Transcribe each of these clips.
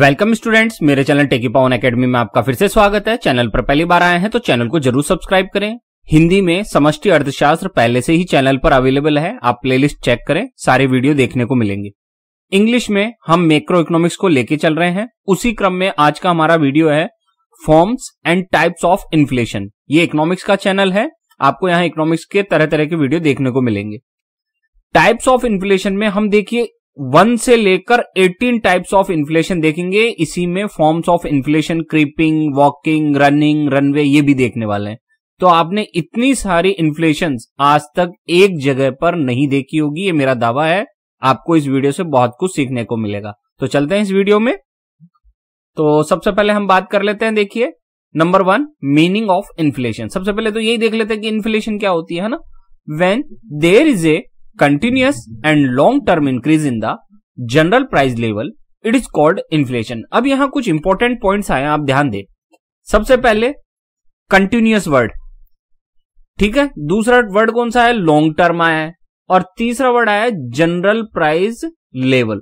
Welcome students मेरे channel techie Pawan academy में आपका फिर से स्वागत है चैनल पर पहली बार आए हैं तो चैनल को जरूर सब्सक्राइब करें हिंदी में समष्टि अर्थशास्त्र पहले से ही चैनल पर अवेलेबल है आप प्लेलिस्ट चेक करें सारे वीडियो देखने को मिलेंगे इंग्लिश में हम मेक्रो इकोनॉमिक्स को लेके चल रहे हैं उसी क्रम में आज का हमारा वीडियो है forms and types of inflation ये इकोनॉमिक्स का चैनल है आपको यहाँ इकोनॉमिक्स के तरह तरह के वीडियो देखने को मिलेंगे टाइप्स ऑफ इन्फ्लेशन में हम देखिए वन से लेकर एटीन टाइप्स ऑफ इन्फ्लेशन देखेंगे इसी में forms of inflation creeping walking running runaway ये भी देखने वाले हैं तो आपने इतनी सारी इन्फ्लेशन आज तक एक जगह पर नहीं देखी होगी ये मेरा दावा है आपको इस वीडियो से बहुत कुछ सीखने को मिलेगा तो चलते हैं इस वीडियो में तो सबसे पहले हम बात कर लेते हैं देखिए number one meaning of inflation सबसे पहले तो यही देख लेते हैं कि इन्फ्लेशन क्या होती है ना when there is a continuous and long term increase in the general price level it is called inflation अब यहां कुछ इंपॉर्टेंट पॉइंट आए आप ध्यान दें सबसे पहले कंटिन्यूस वर्ड ठीक है दूसरा वर्ड कौन सा है लॉन्ग टर्म आया है और तीसरा वर्ड आया जनरल प्राइस लेवल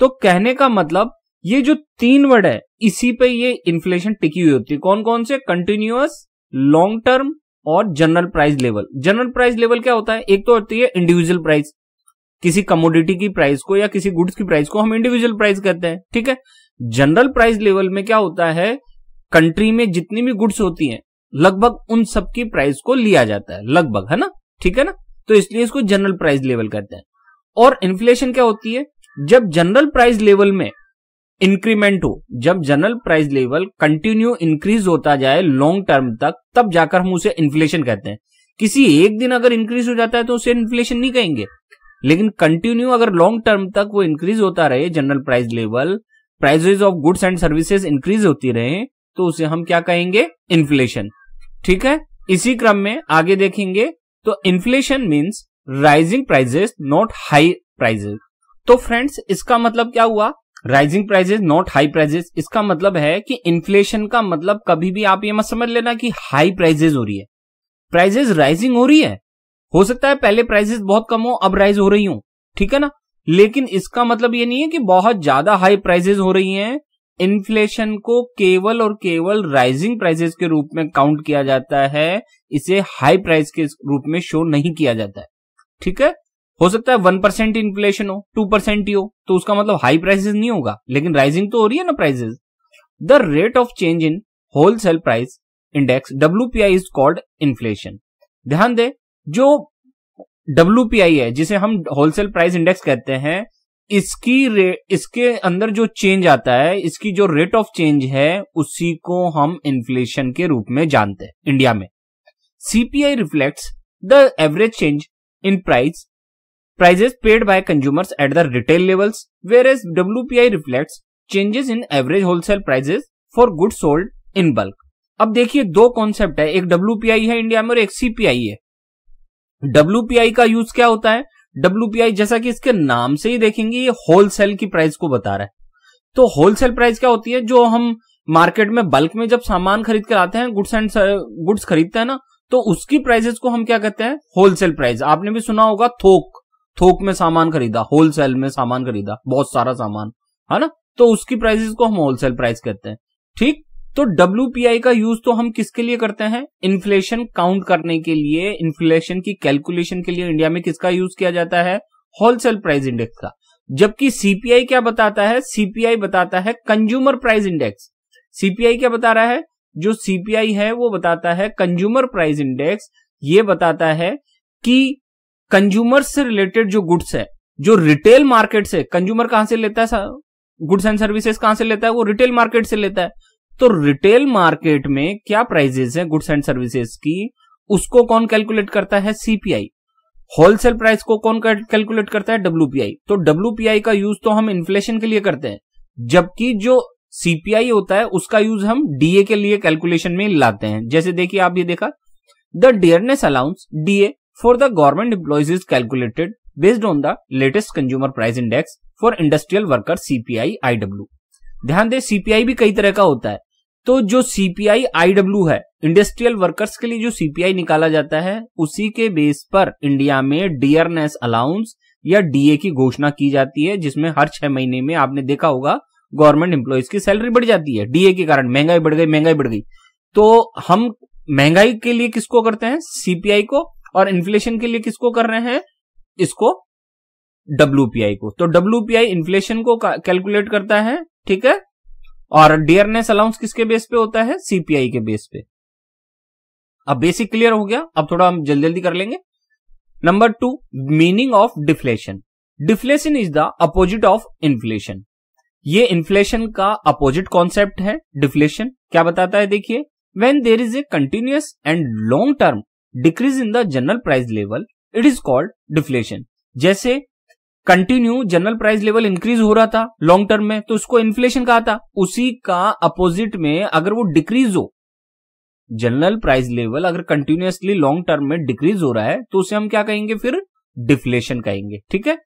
तो कहने का मतलब ये जो तीन वर्ड है इसी पे ये इन्फ्लेशन टिकी हुई होती है कौन कौन से कंटिन्यूस लॉन्ग टर्म और general price level general price level क्या होता है एक तो होती है इंडिविजुअल प्राइस किसी कमोडिटी की प्राइस को या किसी गुड्स की प्राइस को हम इंडिविजुअल प्राइस कहते हैं ठीक है जनरल प्राइस लेवल में क्या होता है कंट्री में जितनी भी गुड्स होती हैं लगभग उन सबकी प्राइस को लिया जाता है लगभग है ना ठीक है ना तो इसलिए इसको जनरल प्राइस लेवल कहते हैं और इन्फ्लेशन क्या होती है जब जनरल प्राइस लेवल में इंक्रीमेंट हो जब general price level continue increase होता जाए लॉन्ग टर्म तक तब जाकर हम उसे इन्फ्लेशन कहते हैं किसी एक दिन अगर इंक्रीज हो जाता है तो उसे इन्फ्लेशन नहीं कहेंगे लेकिन कंटिन्यू अगर लॉन्ग टर्म तक वो इंक्रीज होता रहे general price level prices of goods and services increase होती रहे तो उसे हम क्या कहेंगे इन्फ्लेशन ठीक है इसी क्रम में आगे देखेंगे तो inflation means rising prices not high prices तो फ्रेंड्स इसका मतलब क्या हुआ rising prices not high prices इसका मतलब है कि इन्फ्लेशन का मतलब कभी भी आप ये मत समझ लेना कि हाई प्राइजेस हो रही है प्राइजेस राइजिंग हो रही है हो सकता है पहले प्राइजेस बहुत कम हो अब राइज हो रही हो ठीक है ना लेकिन इसका मतलब ये नहीं है कि बहुत ज्यादा हाई प्राइजेस हो रही हैं इन्फ्लेशन को केवल और केवल राइजिंग प्राइजेस के रूप में काउंट किया जाता है इसे हाई प्राइस के रूप में शो नहीं किया जाता है ठीक है हो सकता है वन परसेंट इन्फ्लेशन हो टू परसेंट ही हो तो उसका मतलब हाई प्राइसेस नहीं होगा लेकिन राइजिंग तो हो रही है ना prices the rate of change in wholesale price index W is called inflation ध्यान दे जो डब्ल्यू है जिसे हम होलसेल प्राइस इंडेक्स कहते हैं इसकी इसके अंदर जो चेंज आता है इसकी जो रेट ऑफ चेंज है उसी को हम इन्फ्लेशन के रूप में जानते हैं इंडिया में CPI reflects the average change in price prices paid by consumers at the retail levels, whereas WPI reflects changes in average wholesale prices for goods sold in bulk. अब देखिए दो कॉन्सेप्ट है एक डब्ल्यू है India में और एक CPI है डब्ल्यू का यूज क्या होता है डब्ल्यू जैसा कि इसके नाम से ही देखेंगे ये होलसेल की प्राइस को बता रहा है तो होलसेल प्राइस क्या होती है जो हम मार्केट में बल्क में जब सामान खरीद कर आते हैं गुड्स एंड गुड्स खरीदते हैं ना तो उसकी प्राइसेस को हम क्या कहते हैं होलसेल प्राइस आपने भी सुना होगा थोक थोक में सामान खरीदा होलसेल में सामान खरीदा बहुत सारा सामान है ना तो उसकी प्राइसेस को हम होलसेल प्राइस कहते हैं ठीक तो डब्ल्यू का यूज तो हम किसके लिए करते हैं इन्फ्लेशन काउंट करने के लिए इन्फ्लेशन की कैलकुलेशन के लिए इंडिया में किसका यूज किया जाता है होलसेल प्राइस इंडेक्स का जबकि सीपीआई क्या बताता है सीपीआई बताता है कंज्यूमर प्राइस इंडेक्स सीपीआई क्या बता रहा है जो सीपीआई है वो बताता है कंज्यूमर प्राइस इंडेक्स ये बताता है कि कंज्यूमर से रिलेटेड जो गुड्स है जो रिटेल मार्केट से कंज्यूमर कहां से लेता है गुड्स एंड सर्विसेज कहां से लेता है वो रिटेल मार्केट से लेता है तो रिटेल मार्केट में क्या प्राइजेस है गुड्स एंड सर्विसेज की उसको कौन कैलकुलेट करता है सीपीआई होलसेल प्राइस को कौन कैलकुलेट करता है डब्ल्यूपीआई तो डब्ल्यूपीआई का यूज तो हम इन्फ्लेशन के लिए करते हैं जबकि जो सीपीआई होता है उसका यूज हम डीए के लिए कैलकुलेशन में लाते हैं जैसे देखिए आप ये देखा the dearness allowance DA for the government employees is calculated based on the latest consumer price index for industrial worker CPI IW. ध्यान दे CPI भी कई तरह का होता है तो जो CPI IW है इंडस्ट्रियल वर्कर्स के लिए जो CPI निकाला जाता है उसी के बेस पर इंडिया में डियरनेस अलाउंस या डीए की घोषणा की जाती है जिसमें हर छह महीने में आपने देखा होगा गवर्नमेंट एम्प्लॉयज की सैलरी बढ़ जाती है डीए के कारण महंगाई बढ़ गई महंगाई बढ़ गई तो हम महंगाई के लिए किसको करते हैं सीपीआई को और इन्फ्लेशन के लिए किसको कर रहे हैं इसको डब्ल्यू को तो डब्ल्यू इन्फ्लेशन को कैलकुलेट करता है ठीक है और डियरनेस अलाउंस किसके बेस पे होता है सीपीआई के बेस पे अब बेसिक क्लियर हो गया अब थोड़ा हम जल्दी जल्दी कर लेंगे number two meaning of deflation deflation is the opposite of inflation ये इन्फ्लेशन का अपोजिट कॉन्सेप्ट है डिफ्लेशन क्या बताता है देखिए when there is a continuous and long term decrease in the general price level it is called deflation जैसे continue general price level increase हो रहा था लॉन्ग टर्म में तो उसको इन्फ्लेशन कहा था उसी का अपोजिट में अगर वो डिक्रीज हो जनरल प्राइस लेवल अगर कंटिन्यूसली लॉन्ग टर्म में डिक्रीज हो रहा है तो उसे हम क्या कहेंगे फिर डिफ्लेशन कहेंगे ठीक है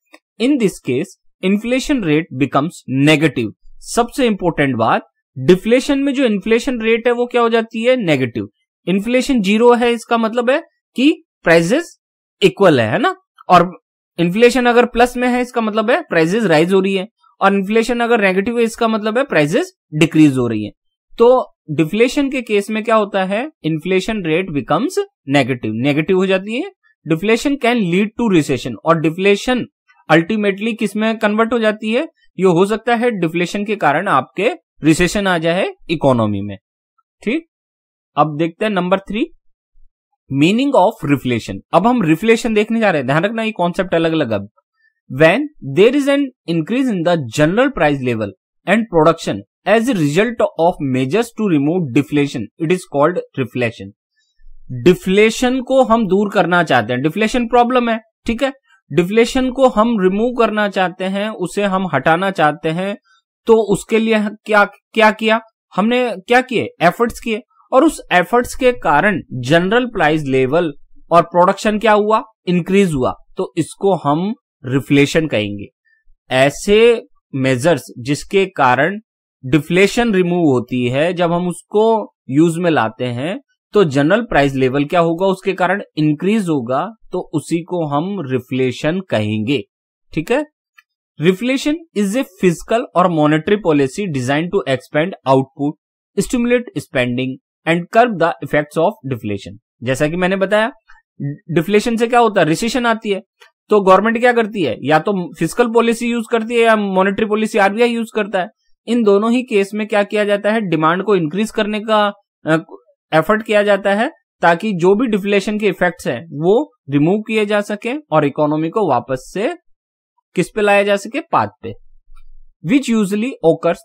in this case inflation rate becomes negative सबसे इंपॉर्टेंट बात डिफ्लेशन में जो इन्फ्लेशन रेट है वो क्या हो जाती है नेगेटिव इन्फ्लेशन जीरो है इसका मतलब है कि प्राइजेस इक्वल है है ना और इन्फ्लेशन अगर प्लस में है इसका मतलब है प्राइजेस राइज हो रही है और इन्फ्लेशन अगर नेगेटिव है इसका मतलब है प्राइजेस डिक्रीज हो रही है तो डिफ्लेशन के केस में क्या होता है inflation rate becomes negative negative हो जाती है deflation can lead to recession और डिफ्लेशन अल्टीमेटली किसमें कन्वर्ट हो जाती है ये हो सकता है डिफ्लेशन के कारण आपके रिसेशन आ जाए इकोनॉमी में ठीक अब देखते हैं number three meaning of reflation अब हम रिफ्लेशन देखने जा रहे हैं ध्यान रखना ये कॉन्सेप्ट अलग अलग अब when there is an increase in the general price level and production as a result of measures to remove deflation it is called reflation deflation को हम दूर करना चाहते हैं डिफ्लेशन प्रॉब्लम है ठीक है डिफ्लेशन को हम रिमूव करना चाहते हैं उसे हम हटाना चाहते हैं तो उसके लिए क्या क्या किया हमने क्या किए एफर्ट्स किए और उस एफर्ट्स के कारण जनरल प्राइस लेवल और प्रोडक्शन क्या हुआ इंक्रीज हुआ तो इसको हम रिफ्लेशन कहेंगे ऐसे मेजर्स जिसके कारण डिफ्लेशन रिमूव होती है जब हम उसको यूज में लाते हैं तो जनरल प्राइस लेवल क्या होगा उसके कारण इंक्रीज होगा तो उसी को हम रिफ्लेशन कहेंगे ठीक है रिफ्लेशन इज ए फिजिकल और monetary policy design to expand output stimulate spending and curb the effects of deflation जैसा कि मैंने बताया डिफ्लेशन से क्या होता है रिसेशन आती है तो गवर्नमेंट क्या करती है या तो फिजिकल पॉलिसी यूज करती है या मॉनेटरी पॉलिसी आरबीआई यूज करता है इन दोनों ही केस में क्या किया जाता है डिमांड को इंक्रीज करने का एफर्ट किया जाता है ताकि जो भी डिफ्लेशन के इफेक्ट्स हैं वो रिमूव किए जा सके और इकोनॉमी को वापस से किस पे लाया जा सके पाथ पे which usually occurs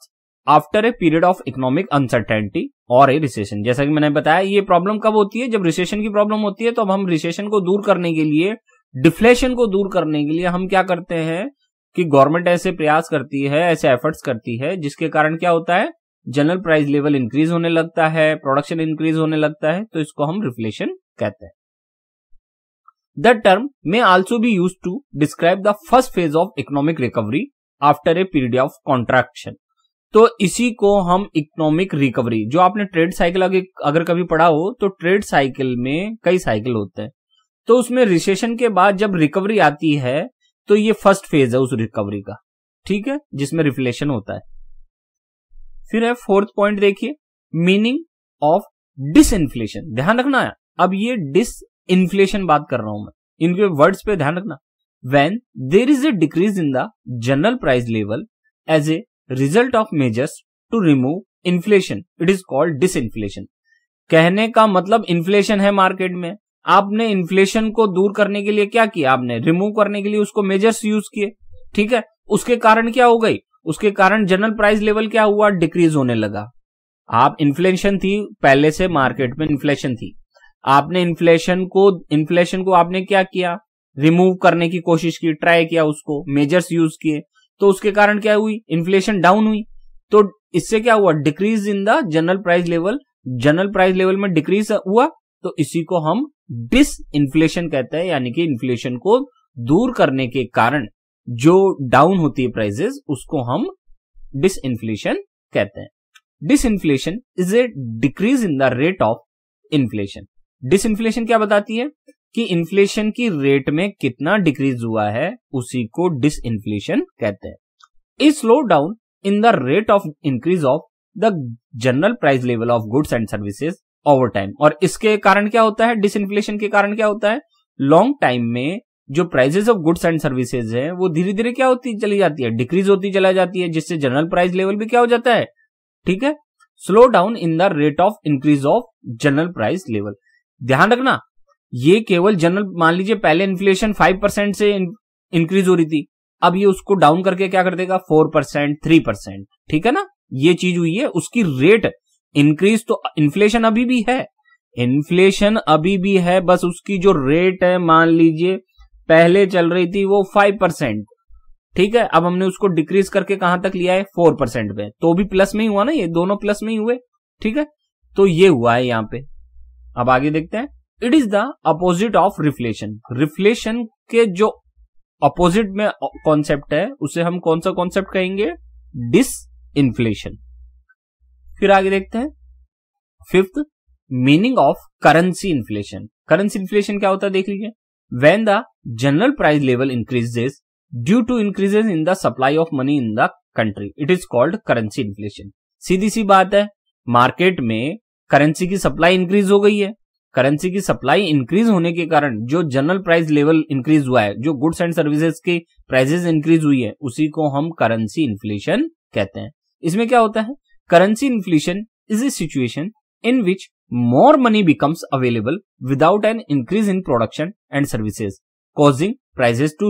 after a period of economic uncertainty और ए रिसेशन जैसा कि मैंने बताया ये प्रॉब्लम कब होती है जब रिसेशन की प्रॉब्लम होती है तो अब हम रिसेशन को दूर करने के लिए डिफ्लेशन को दूर करने के लिए हम क्या करते हैं कि गवर्नमेंट ऐसे प्रयास करती है ऐसे एफर्ट्स करती है जिसके कारण क्या होता है जनरल प्राइस लेवल इंक्रीज होने लगता है प्रोडक्शन इंक्रीज होने लगता है तो इसको हम रिफ्लेशन कहते हैं the term may also be use to describe the first phase of economic recovery after a period of contraction तो इसी को हम इकोनॉमिक रिकवरी जो आपने ट्रेड साइकिल अगर कभी पढ़ा हो तो ट्रेड साइकिल में कई साइकिल होते हैं तो उसमें रिसेशन के बाद जब रिकवरी आती है तो ये फर्स्ट फेज है उस रिकवरी का ठीक है जिसमें रिफ्लेशन होता है फिर है फोर्थ पॉइंट देखिए मीनिंग ऑफ डिस इन्फ्लेशन ध्यान रखना है अब ये डिस इन्फ्लेशन बात कर रहा हूं मैं इनके वर्ड्स पे ध्यान रखना when there is a decrease in the general price level as a result of measures to remove inflation it is called disinflation कहने का मतलब इन्फ्लेशन है मार्केट में आपने इन्फ्लेशन को दूर करने के लिए क्या किया आपने रिमूव करने के लिए उसको मेजर्स यूज किए ठीक है उसके कारण क्या हो गई उसके कारण जनरल प्राइस लेवल क्या हुआ डिक्रीज होने लगा आप इन्फ्लेशन थी पहले से मार्केट में इन्फ्लेशन थी आपने इन्फ्लेशन को इन्फ्लेशन को आपने क्या किया रिमूव करने की कोशिश की ट्राई किया उसको मेजर्स यूज किए तो उसके कारण क्या हुई इन्फ्लेशन डाउन हुई तो इससे क्या हुआ decrease in the general price level general price level में डिक्रीज हुआ तो इसी को हम डिस इन्फ्लेशन कहते हैं यानी कि इन्फ्लेशन को दूर करने के कारण जो डाउन होती है प्राइजेस उसको हम डिस इन्फ्लेशन कहते हैं disinflation is a decrease in the rate of inflation disinflation क्या बताती है कि इन्फ्लेशन की रेट में कितना डिक्रीज हुआ है उसी को डिस इन्फ्लेशन कहते हैं is slow down in the rate of increase of the general price level of goods and services over time और इसके कारण क्या होता है डिस इन्फ्लेशन के कारण क्या होता है लॉन्ग टाइम में जो prices of goods and services है वो धीरे धीरे क्या होती चली जाती है डिक्रीज होती चला जाती है जिससे जनरल प्राइस लेवल भी क्या हो जाता है ठीक है slow down in the rate of increase of general price level ध्यान रखना ये केवल जनरल मान लीजिए पहले इन्फ्लेशन फाइव परसेंट से इंक्रीज हो रही थी अब ये उसको डाउन करके क्या कर देगा फोर परसेंट थ्री परसेंट ठीक है ना ये चीज हुई है उसकी रेट इंक्रीज तो इन्फ्लेशन अभी भी है इन्फ्लेशन अभी भी है बस उसकी जो रेट है मान लीजिए पहले चल रही थी वो फाइव परसेंट ठीक है अब हमने उसको डिक्रीज करके कहां तक लिया है फोर परसेंट पे तो भी प्लस में ही हुआ ना ये दोनों प्लस में ही हुए ठीक है तो ये हुआ है यहां पे अब आगे देखते हैं it is the opposite of reflation reflation के जो अपोजिट में कॉन्सेप्ट है उसे हम कौन सा कॉन्सेप्ट कहेंगे डिस इन्फ्लेशन फिर आगे देखते हैं fifth meaning of currency inflation currency inflation क्या होता है देख लीजिए when the general price level increases due to increases in the supply of money in the country it is called currency inflation सीधी सी बात है मार्केट में करेंसी की सप्लाई इंक्रीज हो गई है करेंसी की सप्लाई इंक्रीज होने के कारण जो जनरल प्राइस लेवल इंक्रीज हुआ है जो गुड्स एंड सर्विसेज की प्राइजेस इंक्रीज हुई है उसी को हम करेंसी इन्फ्लेशन कहते हैं इसमें क्या होता है currency inflation is a situation in which more money becomes available without an increase in production and services causing prices to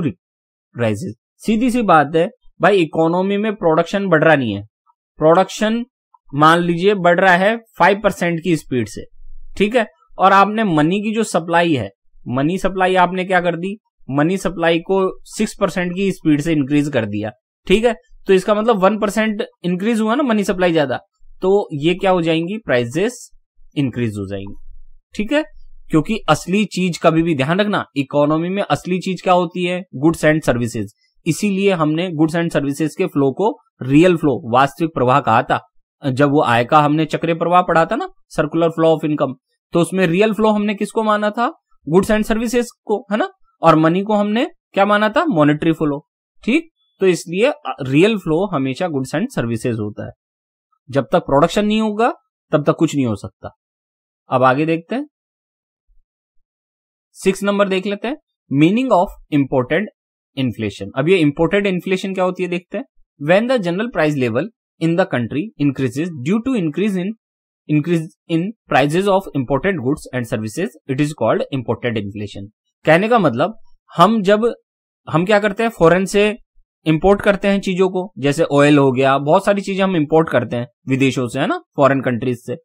rises सीधी सी बात है भाई इकोनॉमी में प्रोडक्शन बढ़ रहा नहीं है प्रोडक्शन मान लीजिए बढ़ रहा है फाइव परसेंट की स्पीड से ठीक है और आपने मनी की जो सप्लाई है मनी सप्लाई आपने क्या कर दी मनी सप्लाई को सिक्स परसेंट की स्पीड से इंक्रीज कर दिया ठीक है तो इसका मतलब वन परसेंट इंक्रीज हुआ ना मनी सप्लाई ज्यादा तो ये क्या हो जाएंगी प्राइजेस इंक्रीज हो जाएंगी ठीक है क्योंकि असली चीज कभी भी ध्यान रखना इकोनॉमी में असली चीज क्या होती है गुड्स एंड सर्विसेज इसीलिए हमने गुड्स एंड सर्विसेज के फ्लो को रियल फ्लो वास्तविक प्रवाह कहा था जब वो आय का हमने चक्र प्रवाह पढ़ा था ना सर्कुलर फ्लो ऑफ इनकम तो उसमें रियल फ्लो हमने किसको माना था गुड्स एंड सर्विसेज को है ना और मनी को हमने क्या माना था मॉनेटरी फ्लो ठीक तो इसलिए रियल फ्लो हमेशा गुड्स एंड सर्विसेज होता है जब तक प्रोडक्शन नहीं होगा तब तक कुछ नहीं हो सकता अब आगे देखते हैं सिक्स नंबर देख लेते हैं मीनिंग ऑफ इंपोर्टेड इन्फ्लेशन अब ये इंपोर्टेड इन्फ्लेशन क्या होती है देखते हैं when the general price level in the country increases due to increase in increase in prices of imported goods and services it is called imported inflation कहने का मतलब हम जब हम क्या करते हैं फॉरेन से इंपोर्ट करते हैं चीजों को जैसे ऑयल हो गया बहुत सारी चीजें हम इंपोर्ट करते हैं विदेशों से है ना फॉरेन कंट्रीज से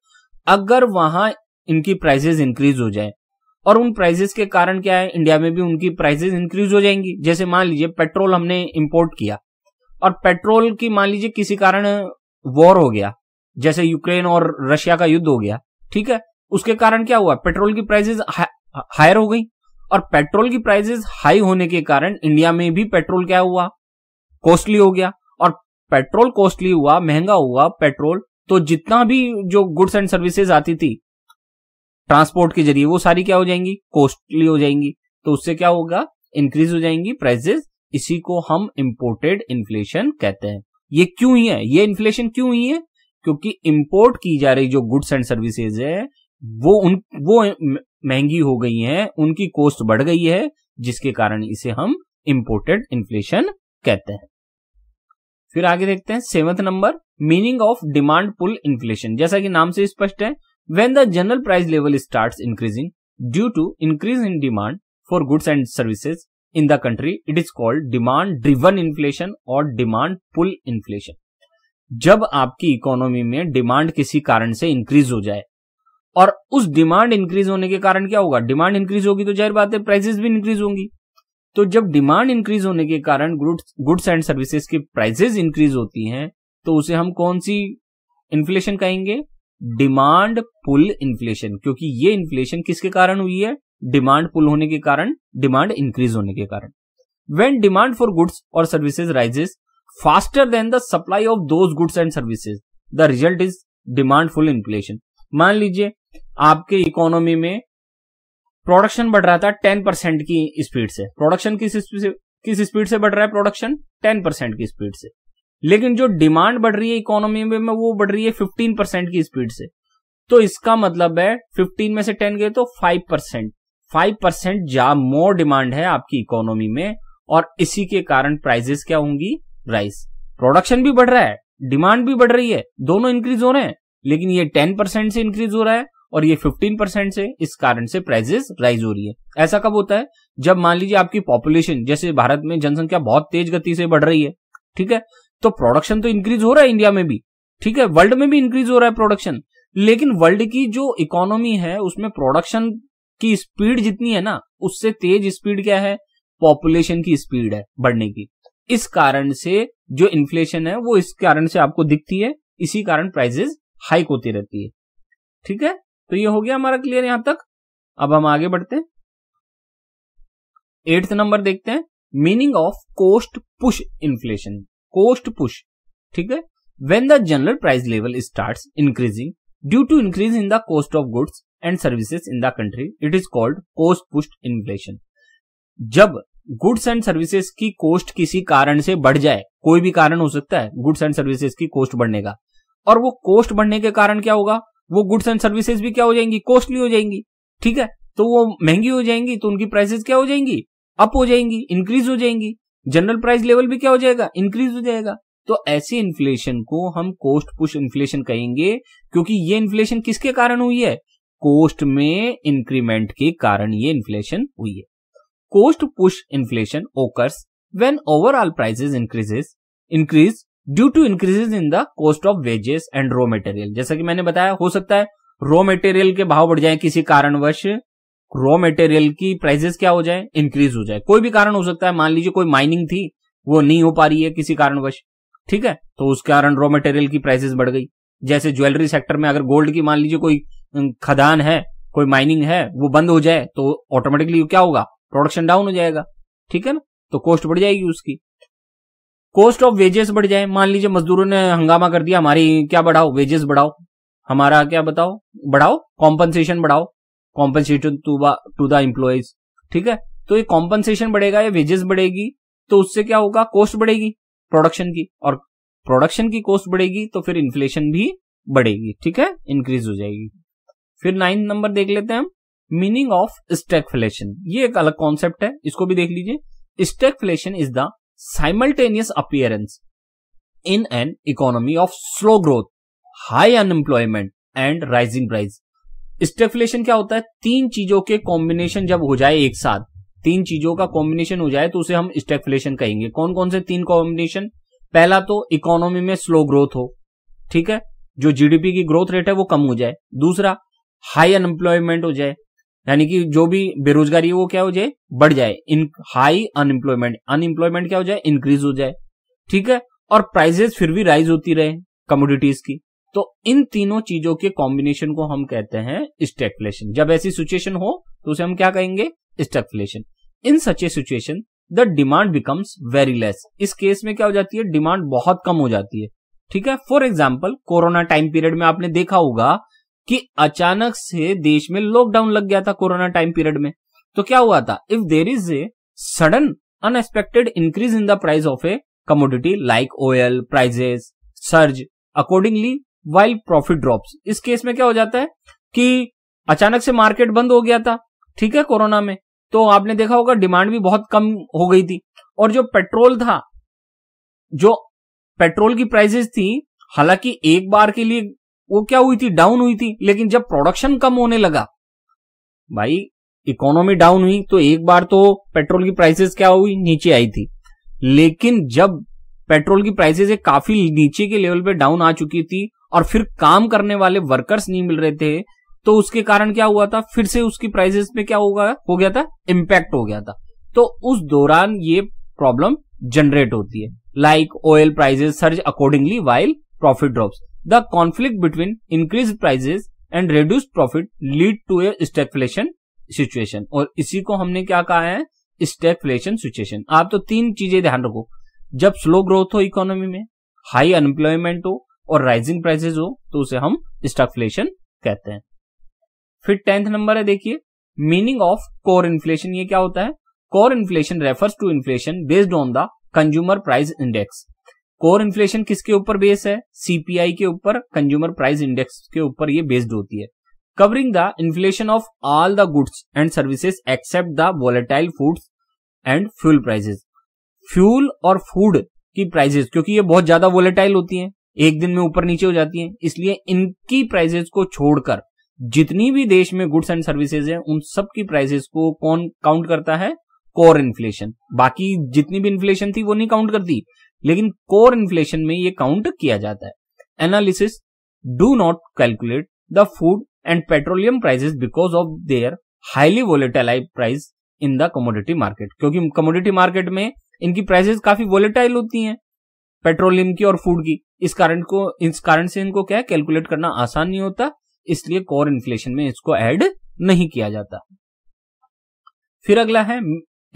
अगर वहां इनकी प्राइसेस इंक्रीज हो जाए और उन प्राइसेस के कारण क्या है इंडिया में भी उनकी प्राइसेस इंक्रीज हो जाएंगी जैसे मान लीजिए पेट्रोल हमने इंपोर्ट किया और पेट्रोल की मान लीजिए किसी कारण वॉर हो गया जैसे यूक्रेन और रशिया का युद्ध हो गया ठीक है उसके कारण क्या हुआ पेट्रोल की प्राइसेस हायर हो गई और पेट्रोल की प्राइसेस हाई होने के कारण इंडिया में भी पेट्रोल क्या हुआ कॉस्टली हो गया और पेट्रोल कॉस्टली हुआ महंगा हुआ पेट्रोल तो जितना भी जो गुड्स एंड सर्विसेज आती थी ट्रांसपोर्ट के जरिए वो सारी क्या हो जाएंगी कॉस्टली हो जाएंगी तो उससे क्या होगा इंक्रीज हो जाएंगी प्राइसेस इसी को हम इम्पोर्टेड इन्फ्लेशन कहते हैं ये क्यों ही है ये इन्फ्लेशन क्यों ही है क्योंकि इंपोर्ट की जा रही जो गुड्स एंड सर्विसेज है वो उन वो महंगी हो गई हैं उनकी कॉस्ट बढ़ गई है जिसके कारण इसे हम इंपोर्टेड इन्फ्लेशन कहते हैं फिर आगे देखते हैं seventh number meaning of demand pull inflation जैसा कि नाम से स्पष्ट है when the general price level start increasing due to increase in demand for goods and services in the country it is called demand driven inflation और demand pull inflation जब आपकी economy में डिमांड किसी कारण से इंक्रीज हो जाए और उस डिमांड इंक्रीज होने के कारण क्या होगा डिमांड इंक्रीज होगी तो जाहिर बात है प्राइसेस भी इंक्रीज होंगी तो जब डिमांड इंक्रीज होने के कारण गुड्स एंड सर्विसेज की प्राइसेस इंक्रीज होती हैं तो उसे हम कौन सी इन्फ्लेशन कहेंगे डिमांड पुल इन्फ्लेशन क्योंकि ये इन्फ्लेशन किसके कारण हुई है डिमांड पुल होने के कारण डिमांड इंक्रीज होने के कारण वेन डिमांड फॉर गुड्स और services rises faster than the supply of those goods and services. The result is demand pull inflation. मान लीजिए आपके इकोनॉमी में प्रोडक्शन बढ़ रहा था 10 परसेंट की स्पीड से प्रोडक्शन किस किस स्पीड से बढ़ रहा है प्रोडक्शन 10 परसेंट की स्पीड से लेकिन जो डिमांड बढ़ रही है इकोनॉमी में वो बढ़ रही है 15 परसेंट की स्पीड से तो इसका मतलब है 15 में से 10 गए तो 5 परसेंट फाइव परसेंट ज्यादा मोर डिमांड है आपकी इकोनॉमी में और इसी के कारण प्राइजेस क्या होंगी राइस प्रोडक्शन भी बढ़ रहा है डिमांड भी बढ़ रही है दोनों इंक्रीज हो रहे हैं लेकिन ये टेन परसेंट से इंक्रीज हो रहा है और ये फिफ्टीन परसेंट से इस कारण से प्राइजेस राइज हो रही है ऐसा कब होता है जब मान लीजिए आपकी पॉपुलेशन जैसे भारत में जनसंख्या बहुत तेज गति से बढ़ रही है ठीक है तो प्रोडक्शन तो इंक्रीज हो रहा है इंडिया में भी ठीक है वर्ल्ड में भी इंक्रीज हो रहा है प्रोडक्शन लेकिन वर्ल्ड की जो इकोनॉमी है उसमें प्रोडक्शन की स्पीड जितनी है ना उससे तेज स्पीड क्या है पॉपुलेशन की स्पीड है बढ़ने की इस कारण से जो इन्फ्लेशन है वो इस कारण से आपको दिखती है इसी कारण प्राइजेस हाइक होती रहती है ठीक है तो ये हो गया हमारा क्लियर यहां तक अब हम आगे बढ़ते हैं एट्थ नंबर देखते हैं meaning of cost push inflation cost push ठीक है when the general price level start increasing due to increase in the cost of goods and services in the country it is called cost push inflation जब goods and services की cost किसी कारण से बढ़ जाए कोई भी कारण हो सकता है गुड्स एंड सर्विसेज की कोस्ट बढ़ने का और वो कोस्ट बढ़ने के कारण क्या होगा वो गुड्स एंड सर्विसेज भी क्या हो जाएंगी कॉस्टली हो जाएंगी ठीक है तो वो महंगी हो जाएंगी तो उनकी प्राइसेस क्या हो जाएंगी अप हो जाएंगी इंक्रीज हो जाएंगी जनरल प्राइस लेवल भी क्या हो जाएगा इंक्रीज हो जाएगा तो ऐसी इन्फ्लेशन को हम कोस्ट पुश इन्फ्लेशन कहेंगे क्योंकि ये इन्फ्लेशन किसके कारण हुई है कोस्ट में इंक्रीमेंट के कारण ये इन्फ्लेशन हुई है cost push inflation occurs when overall prices increases increase due to increases in the cost of wages and raw material जैसा कि मैंने बताया हो सकता है रॉ मेटेरियल के भाव बढ़ जाए किसी कारणवश रॉ मटेरियल की प्राइसेस क्या हो जाए इंक्रीज हो जाए कोई भी कारण हो सकता है मान लीजिए कोई माइनिंग थी वो नहीं हो पा रही है किसी कारणवश ठीक है तो उस कारण रॉ मटेरियल की प्राइसेस बढ़ गई जैसे ज्वेलरी सेक्टर में अगर गोल्ड की मान लीजिए कोई खदान है कोई माइनिंग है वो बंद हो जाए तो ऑटोमेटिकली क्या होगा प्रोडक्शन डाउन हो जाएगा ठीक है ना तो कॉस्ट बढ़ जाएगी उसकी कॉस्ट ऑफ वेजेस बढ़ जाए मान लीजिए मजदूरों ने हंगामा कर दिया हमारी क्या बढ़ाओ वेजेस बढ़ाओ हमारा क्या बताओ बढ़ाओ कॉम्पनसेशन बढ़ाओ कॉम्पनसेशन टू द इम्प्लॉयज ठीक है तो ये कॉम्पनसेशन बढ़ेगा या वेजेस बढ़ेगी तो उससे क्या होगा कॉस्ट बढ़ेगी प्रोडक्शन की और प्रोडक्शन की कॉस्ट बढ़ेगी तो फिर इन्फ्लेशन भी बढ़ेगी ठीक है इंक्रीज हो जाएगी फिर नाइन्थ नंबर देख लेते हैं हम मीनिंग ऑफ स्टेकफ्लेशन ये एक अलग कॉन्सेप्ट है इसको भी देख लीजिए stagflation is the simultaneous appearance in an economy of slow growth high unemployment and rising price stagflation क्या होता है तीन चीजों के कॉम्बिनेशन जब हो जाए एक साथ तीन चीजों का कॉम्बिनेशन हो जाए तो उसे हम स्टेकफ्लेशन कहेंगे कौन कौन से तीन कॉम्बिनेशन पहला तो इकोनॉमी में स्लो ग्रोथ हो ठीक है जो जीडीपी की ग्रोथ रेट है वो कम हो जाए दूसरा हाई अनएम्प्लॉयमेंट हो जाए यानी कि जो भी बेरोजगारी है वो क्या हो जाए बढ़ जाए इन हाई अनएम्प्लॉयमेंट अनएम्प्लॉयमेंट क्या हो जाए इंक्रीज हो जाए ठीक है और प्राइजेस फिर भी राइज होती रहे कमोडिटीज की तो इन तीनों चीजों के कॉम्बिनेशन को हम कहते हैं स्टेगफ्लेशन जब ऐसी सिचुएशन हो तो उसे हम क्या कहेंगे stagflation in such a situation the demand becomes very less इस केस में क्या हो जाती है डिमांड बहुत कम हो जाती है ठीक है for example corona time period में आपने देखा होगा कि अचानक से देश में लॉकडाउन लग गया था कोरोना टाइम पीरियड में तो क्या हुआ था if there is a sudden unexpected increase in the price of a commodity like oil prices surge accordingly while profit drops इस केस में क्या हो जाता है कि अचानक से मार्केट बंद हो गया था ठीक है कोरोना में तो आपने देखा होगा डिमांड भी बहुत कम हो गई थी और जो पेट्रोल था जो पेट्रोल की प्राइसेस थी हालांकि एक बार के लिए वो क्या हुई थी डाउन हुई थी लेकिन जब प्रोडक्शन कम होने लगा भाई इकोनॉमी डाउन हुई तो एक बार तो पेट्रोल की प्राइसेस क्या हुई नीचे आई थी लेकिन जब पेट्रोल की प्राइसेस एक काफी नीचे के लेवल पे डाउन आ चुकी थी और फिर काम करने वाले वर्कर्स नहीं मिल रहे थे तो उसके कारण क्या हुआ था फिर से उसकी प्राइसेस पे क्या होगा हो गया था इम्पैक्ट हो गया था तो उस दौरान ये प्रॉब्लम जनरेट होती है like oil prices surge accordingly while profit drops The conflict between increased prices and reduce profit lead to a stagflation situation और इसी को हमने क्या कहा है स्टेफलेशन सिचुएशन आप तो तीन चीजें ध्यान रखो जब स्लो ग्रोथ हो इकोनॉमी में हाई अनएम्प्लॉयमेंट हो और राइजिंग प्राइसेस हो तो उसे हम स्टेफलेशन कहते हैं फिर टेंथ नंबर है देखिए मीनिंग ऑफ कोर इन्फ्लेशन ये क्या होता है core inflation refers to inflation based on the consumer price index core inflation किसके ऊपर बेस है सीपीआई के ऊपर कंज्यूमर प्राइस इंडेक्स के ऊपर ये बेस्ड होती है covering the inflation of all the goods and services except the volatile foods and fuel prices fuel और फूड की प्राइजेस क्योंकि ये बहुत ज्यादा वोलेटाइल होती हैं एक दिन में ऊपर नीचे हो जाती हैं इसलिए इनकी प्राइजेस को छोड़कर जितनी भी देश में गुड्स एंड सर्विसेज हैं उन सब की प्राइजेस को कौन काउंट करता है कोर इन्फ्लेशन बाकी जितनी भी इन्फ्लेशन थी वो नहीं काउंट करती लेकिन कोर इन्फ्लेशन में ये काउंट किया जाता है analysis do not calculate the food and petroleum prices because of their highly volatile price in the commodity market क्योंकि कमोडिटी मार्केट में इनकी प्राइसेस काफी वोलेटाइल होती हैं पेट्रोलियम की और फूड की इस कारण को इस कारण से इनको क्या है कैलकुलेट करना आसान नहीं होता इसलिए कोर इन्फ्लेशन में इसको ऐड नहीं किया जाता फिर अगला है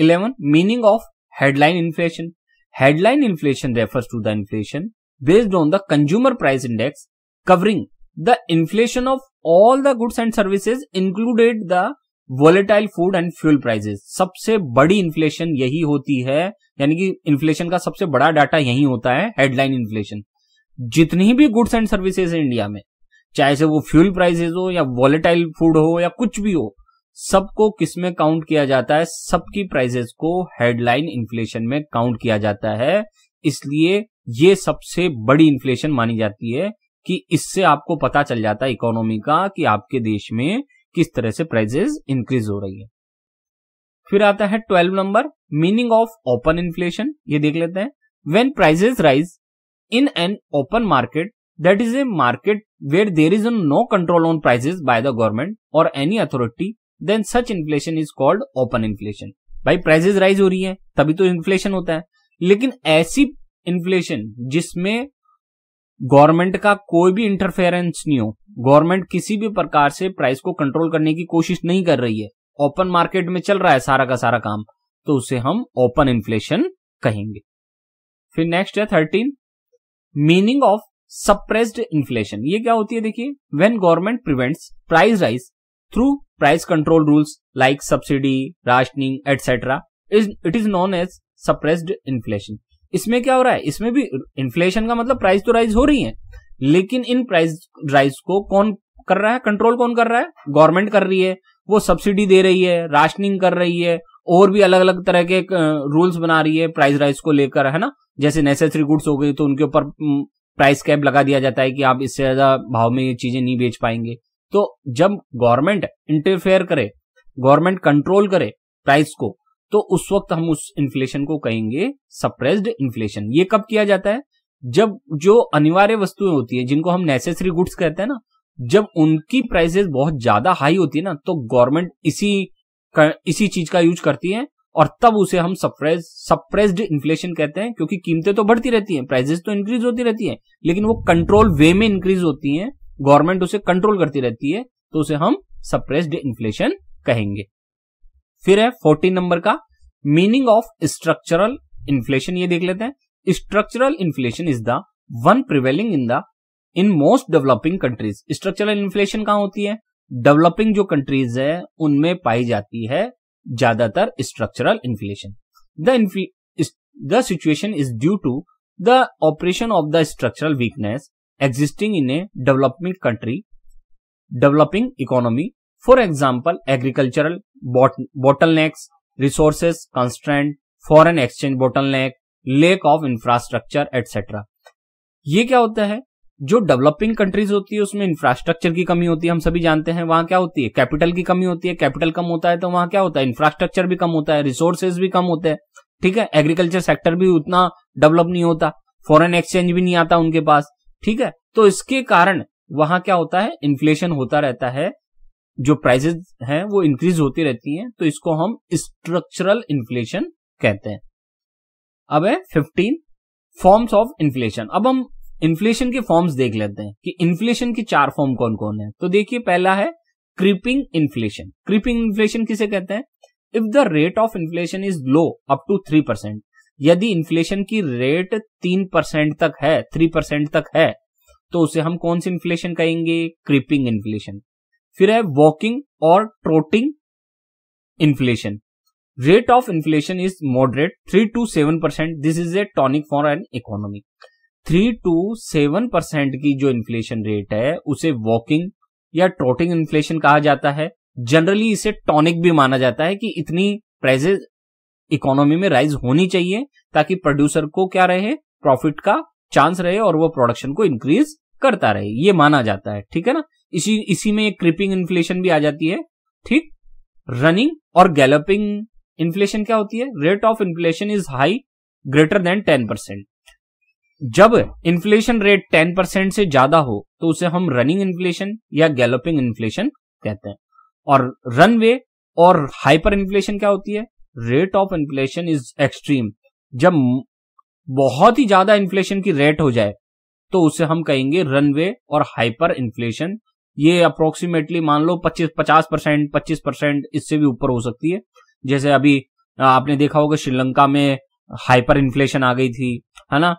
eleven meaning of headline inflation Headline inflation refers to the inflation based on the consumer price index covering the inflation of all the goods and services included the volatile food and fuel prices सबसे बड़ी inflation यही होती है यानी कि inflation का सबसे बड़ा डाटा यही होता है हेडलाइन इन्फ्लेशन जितनी भी गुड्स एंड सर्विसेज है इंडिया में चाहे से वो फ्यूल प्राइसेस हो या वॉलेटाइल फूड हो या कुछ भी हो सबको किस में काउंट किया जाता है सबकी प्राइजेस को हेडलाइन इन्फ्लेशन में काउंट किया जाता है इसलिए ये सबसे बड़ी इन्फ्लेशन मानी जाती है कि इससे आपको पता चल जाता है इकोनॉमी का कि आपके देश में किस तरह से प्राइजेस इंक्रीज हो रही है फिर आता है twelve number meaning of open inflation ये देख लेते हैं when prices rise in an open market that is a market where there is no control on prices by the government or any authority then such inflation is called open inflation भाई prices rise हो रही है तभी तो inflation होता है लेकिन ऐसी इन्फ्लेशन जिसमें गवर्नमेंट का कोई भी इंटरफेरेंस नहीं हो गवर्नमेंट किसी भी प्रकार से प्राइस को कंट्रोल करने की कोशिश नहीं कर रही है ओपन मार्केट में चल रहा है सारा का सारा काम तो उसे हम ओपन इन्फ्लेशन कहेंगे फिर नेक्स्ट है thirteen meaning of suppressed inflation ये क्या होती है देखिए when government prevents price rise through price control rules like subsidy, rationing, etc. It is known as suppressed inflation. इसमें क्या हो रहा है इसमें भी इन्फ्लेशन का मतलब प्राइस तो राइज हो रही है लेकिन इन प्राइस राइज को कौन कर रहा है कंट्रोल कौन कर रहा है गवर्नमेंट कर रही है वो सब्सिडी दे रही है राशनिंग कर रही है और भी अलग अलग तरह के रूल्स बना रही है प्राइस राइज को लेकर है ना जैसे नेसेसरी गुड्स हो गई तो उनके ऊपर प्राइस कैप लगा दिया जाता है कि आप इससे ज्यादा भाव में ये चीजें नहीं बेच पाएंगे तो जब गवर्नमेंट इंटरफेयर करे गवर्नमेंट कंट्रोल करे प्राइस को तो उस वक्त हम उस इन्फ्लेशन को कहेंगे सप्रेस्ड इन्फ्लेशन ये कब किया जाता है जब जो अनिवार्य वस्तुएं होती है जिनको हम नेसेसरी गुड्स कहते हैं ना जब उनकी प्राइसेस बहुत ज्यादा हाई होती है ना तो गवर्नमेंट इसी इसी चीज का यूज करती है और तब उसे हम सप्रेस सप्रेस्ड इन्फ्लेशन कहते हैं क्योंकि कीमतें तो बढ़ती रहती हैं प्राइजेस तो इंक्रीज होती रहती हैं लेकिन वो कंट्रोल वे में इंक्रीज होती हैं गवर्नमेंट उसे कंट्रोल करती रहती है तो उसे हम सप्रेस्ड इन्फ्लेशन कहेंगे फिर है फोर्टीन नंबर का मीनिंग ऑफ स्ट्रक्चरल इन्फ्लेशन ये देख लेते हैं structural inflation is the one prevailing in the in most developing countries structural inflation कहाँ होती है डेवलपिंग जो कंट्रीज है उनमें पाई जाती है ज्यादातर structural inflation the the situation is due to the operation of the structural weakness existing in a developing country, developing economy, for example, agricultural bot bottlenecks, resources constraint, foreign exchange bottleneck, lack of infrastructure, etc. ये क्या होता है जो developing countries होती है उसमें infrastructure की कमी होती है हम सभी जानते हैं वहां क्या होती है कैपिटल की कमी होती है कैपिटल कम होता है तो वहां क्या होता है इंफ्रास्ट्रक्चर भी कम होता है रिसोर्सेज भी कम होते हैं ठीक है एग्रीकल्चर सेक्टर भी उतना डेवलप नहीं होता फॉरेन एक्सचेंज भी नहीं आता उनके पास ठीक है तो इसके कारण वहां क्या होता है इन्फ्लेशन होता रहता है जो प्राइजेस हैं वो इंक्रीज होती रहती हैं तो इसको हम स्ट्रक्चरल इन्फ्लेशन कहते हैं अब है फिफ्टीन फॉर्म्स ऑफ इन्फ्लेशन अब हम इन्फ्लेशन के फॉर्म्स देख लेते हैं कि इन्फ्लेशन के चार फॉर्म कौन कौन है तो देखिए पहला है क्रीपिंग इन्फ्लेशन क्रीपिंग इन्फ्लेशन किसे कहते हैं if the rate of inflation is low up to three percent यदि इन्फ्लेशन की रेट तीन परसेंट तक है थ्री परसेंट तक है तो उसे हम कौन सी इन्फ्लेशन कहेंगे क्रीपिंग इन्फ्लेशन फिर है वॉकिंग और trotting inflation rate of inflation is moderate three to seven percent this is a tonic for an economy three to seven percent की जो इन्फ्लेशन रेट है उसे वॉकिंग या ट्रोटिंग इन्फ्लेशन कहा जाता है जनरली इसे टॉनिक भी माना जाता है कि इतनी प्राइजेस इकोनॉमी में राइज होनी चाहिए ताकि प्रोड्यूसर को क्या रहे प्रॉफिट का चांस रहे और वो प्रोडक्शन को इंक्रीज करता रहे ये माना जाता है ठीक है ना इसी इसी में क्रिपिंग इन्फ्लेशन भी आ जाती है ठीक रनिंग और गैलपिंग इन्फ्लेशन क्या होती है rate of inflation is high greater than ten percent जब इन्फ्लेशन रेट टेन परसेंट से ज्यादा हो तो उसे हम रनिंग इन्फ्लेशन या गैलपिंग इन्फ्लेशन कहते हैं और रनवे और हाइपर इन्फ्लेशन क्या होती है rate of inflation is extreme जब बहुत ही ज्यादा इन्फ्लेशन की रेट हो जाए तो उसे हम कहेंगे रनवे और हाइपर इन्फ्लेशन ये अप्रोक्सीमेटली मान लो 25 50 परसेंट पच्चीस परसेंट इससे भी ऊपर हो सकती है जैसे अभी आपने देखा होगा श्रीलंका में हाइपर इन्फ्लेशन आ गई थी है ना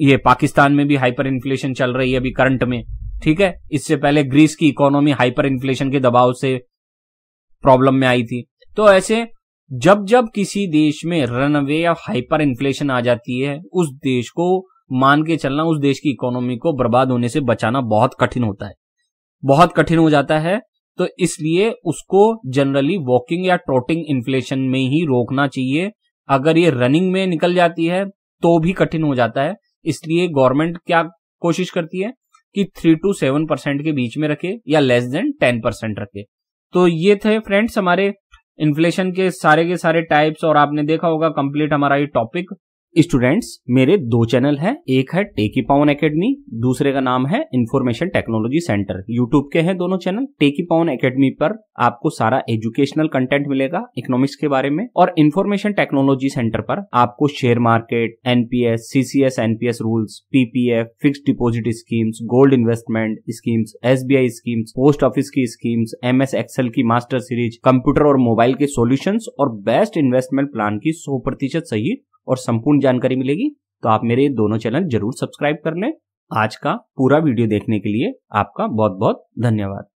ये पाकिस्तान में भी हाइपर इन्फ्लेशन चल रही है अभी करंट में ठीक है इससे पहले ग्रीस की इकोनॉमी हाइपर इन्फ्लेशन के दबाव से प्रॉब्लम में आई थी तो ऐसे जब जब किसी देश में रनवे या हाइपर इन्फ्लेशन आ जाती है उस देश को मान के चलना उस देश की इकोनॉमी को बर्बाद होने से बचाना बहुत कठिन होता है बहुत कठिन हो जाता है तो इसलिए उसको जनरली वॉकिंग या ट्रोटिंग इन्फ्लेशन में ही रोकना चाहिए अगर ये रनिंग में निकल जाती है तो भी कठिन हो जाता है इसलिए गवर्नमेंट क्या कोशिश करती है कि थ्री टू सेवन परसेंट के बीच में रखे या लेस देन टेन परसेंट रखे तो ये थे फ्रेंड्स हमारे इन्फ्लेशन के सारे के सारे टाइप्स और आपने देखा होगा कंप्लीट हमारा ये टॉपिक स्टूडेंट्स मेरे दो चैनल हैं एक है टेकी पावन एकेडमी दूसरे का नाम है इन्फॉर्मेशन टेक्नोलॉजी सेंटर यूट्यूब के हैं दोनों चैनल टेकी पावन एकेडमी पर आपको सारा एजुकेशनल कंटेंट मिलेगा इकोनॉमिक्स के बारे में और इन्फॉर्मेशन टेक्नोलॉजी सेंटर पर आपको share market NPS CCS NPS rules PPF fix deposit schemes gold investment schemes S schemes post office की स्कीम्स एम एस की मास्टर सीरीज कंप्यूटर और मोबाइल के सोल्यूशन और बेस्ट इन्वेस्टमेंट प्लान की सौ प्रतिशत सही और संपूर्ण जानकारी मिलेगी तो आप मेरे दोनों चैनल जरूर सब्सक्राइब कर लें आज का पूरा वीडियो देखने के लिए आपका बहुत बहुत धन्यवाद